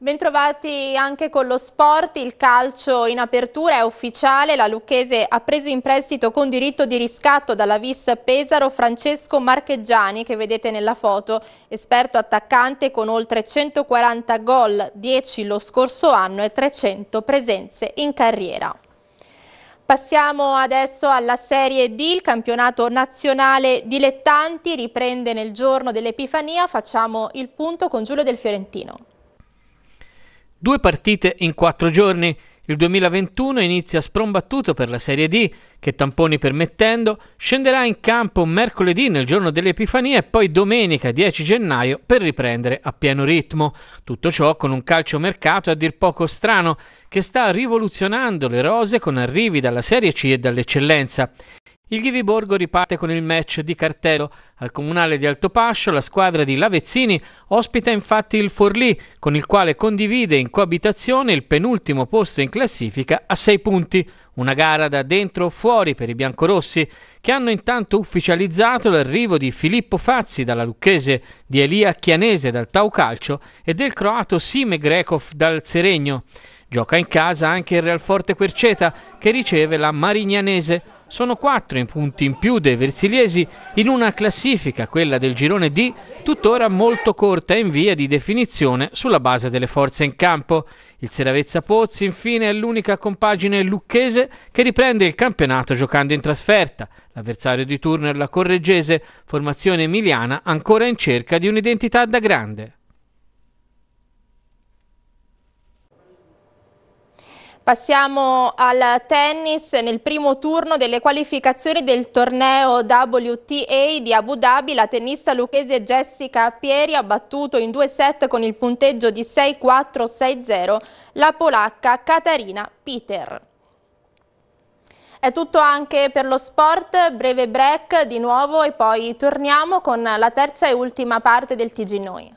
Bentrovati anche con lo sport, il calcio in apertura è ufficiale, la Lucchese ha preso in prestito con diritto di riscatto dalla Vis Pesaro Francesco Marcheggiani che vedete nella foto, esperto attaccante con oltre 140 gol, 10 lo scorso anno e 300 presenze in carriera. Passiamo adesso alla Serie D, il campionato nazionale dilettanti riprende nel giorno dell'Epifania, facciamo il punto con Giulio Del Fiorentino. Due partite in quattro giorni. Il 2021 inizia sprombattuto per la Serie D, che tamponi permettendo, scenderà in campo mercoledì nel giorno dell'Epifania e poi domenica 10 gennaio per riprendere a pieno ritmo. Tutto ciò con un calciomercato a dir poco strano, che sta rivoluzionando le rose con arrivi dalla Serie C e dall'eccellenza. Il Ghiviborgo riparte con il match di cartello. Al comunale di Altopascio la squadra di Lavezzini ospita infatti il Forlì, con il quale condivide in coabitazione il penultimo posto in classifica a 6 punti. Una gara da dentro o fuori per i biancorossi, che hanno intanto ufficializzato l'arrivo di Filippo Fazzi dalla Lucchese, di Elia Chianese dal Tau Calcio e del croato Sime Grekov dal Seregno. Gioca in casa anche il Real Forte Querceta, che riceve la Marignanese sono quattro i punti in più dei versiliesi in una classifica, quella del girone D, tuttora molto corta e in via di definizione sulla base delle forze in campo. Il Seravezza Pozzi infine è l'unica compagine lucchese che riprende il campionato giocando in trasferta. L'avversario di turno è la Correggese, formazione emiliana ancora in cerca di un'identità da grande. Passiamo al tennis nel primo turno delle qualificazioni del torneo WTA di Abu Dhabi. La tennista lucchese Jessica Pieri ha battuto in due set con il punteggio di 6-4-6-0 la polacca Katarina Peter. È tutto anche per lo sport, breve break di nuovo e poi torniamo con la terza e ultima parte del TG Noi.